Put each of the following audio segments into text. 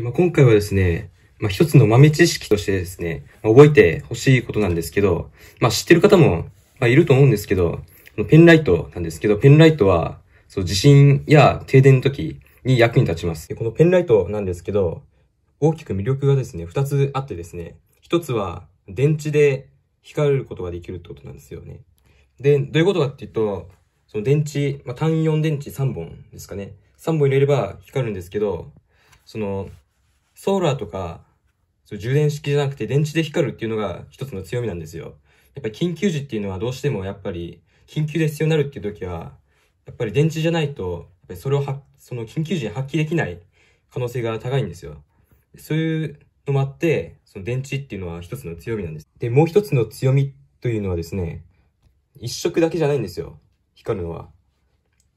で、まあ、今回はですね、まあ、一つの豆知識としてですね、まあ、覚えてほしいことなんですけど、まあ、知ってる方も、まあ、いると思うんですけど、ペンライトなんですけど、ペンライトは、そう、地震や停電の時に役に立ちます。でこのペンライトなんですけど、大きく魅力がですね、二つあってですね、一つは、電池で光ることができるってことなんですよね。で、どういうことかっていうと、その電池、まあ、単4電池3本ですかね。3本入れれば光るんですけど、その、ソーラーとか、そう充電式じゃなくて電池で光るっていうのが一つの強みなんですよ。やっぱり緊急時っていうのはどうしてもやっぱり、緊急で必要になるっていう時は、やっぱり電池じゃないと、やっぱりそれをは、その緊急時に発揮できない可能性が高いんですよ。そういうのもあって、その電池っていうのは一つの強みなんです。で、もう一つの強みというのはですね、一色だけじゃないんですよ。光るのは。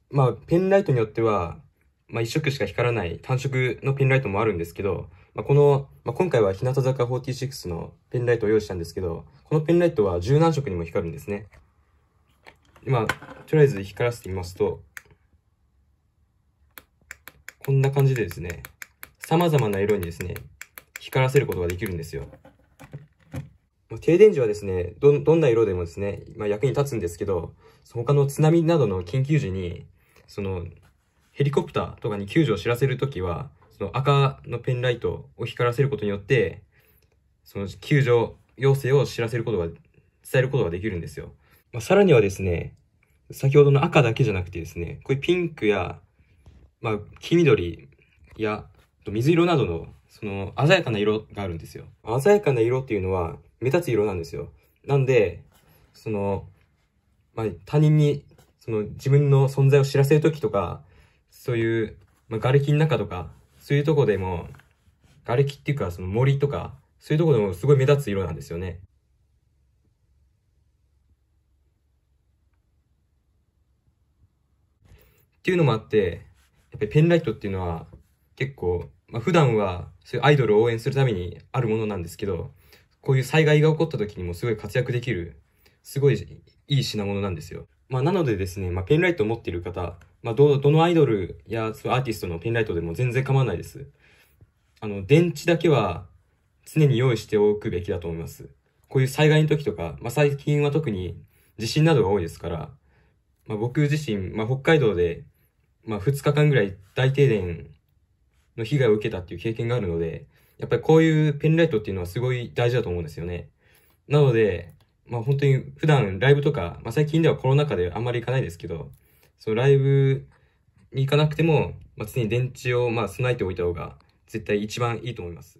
まあ、ペンライトによっては、まあ、一色しか光らない単色のペンライトもあるんですけど、まあ、この、まあ、今回は日向坂46のペンライトを用意したんですけど、このペンライトは十何色にも光るんですね。今、とりあえず光らせてみますと、こんな感じでですね、様々な色にですね、光らせることができるんですよ。停電時はですね、ど、どんな色でもですね、まあ、役に立つんですけど、他の津波などの緊急時に、その、ヘリコプターとかに救助を知らせるときは、その赤のペンライトを光らせることによって、その救助要請を知らせることが、伝えることができるんですよ。まあ、さらにはですね、先ほどの赤だけじゃなくてですね、こういうピンクや、まあ、黄緑や、水色などの、その、鮮やかな色があるんですよ。鮮やかな色っていうのは、目立つ色なんですよ。なんで、その、まあ、他人に、その、自分の存在を知らせるときとか、そういう、まあ、瓦礫の中とか、そういうとこでも、瓦礫っていうか、その森とか、そういうとこでもすごい目立つ色なんですよね。っていうのもあって、やっぱりペンライトっていうのは結構、まあ、普段はそういうアイドルを応援するためにあるものなんですけど、こういう災害が起こった時にもすごい活躍できる、すごいいい品物なんですよ。まあ、なのでですね、まあ、ペンライトを持っている方、まあ、ど、どのアイドルや、そアーティストのペンライトでも全然構わないです。あの、電池だけは常に用意しておくべきだと思います。こういう災害の時とか、まあ、最近は特に地震などが多いですから、まあ、僕自身、まあ、北海道で、まあ、2日間ぐらい大停電の被害を受けたっていう経験があるので、やっぱりこういうペンライトっていうのはすごい大事だと思うんですよね。なので、まあ、本当に普段ライブとか、まあ、最近ではコロナ禍であんまり行かないですけど、そのライブに行かなくても、まあ、常に電池をまあ備えておいた方が絶対一番いいと思います。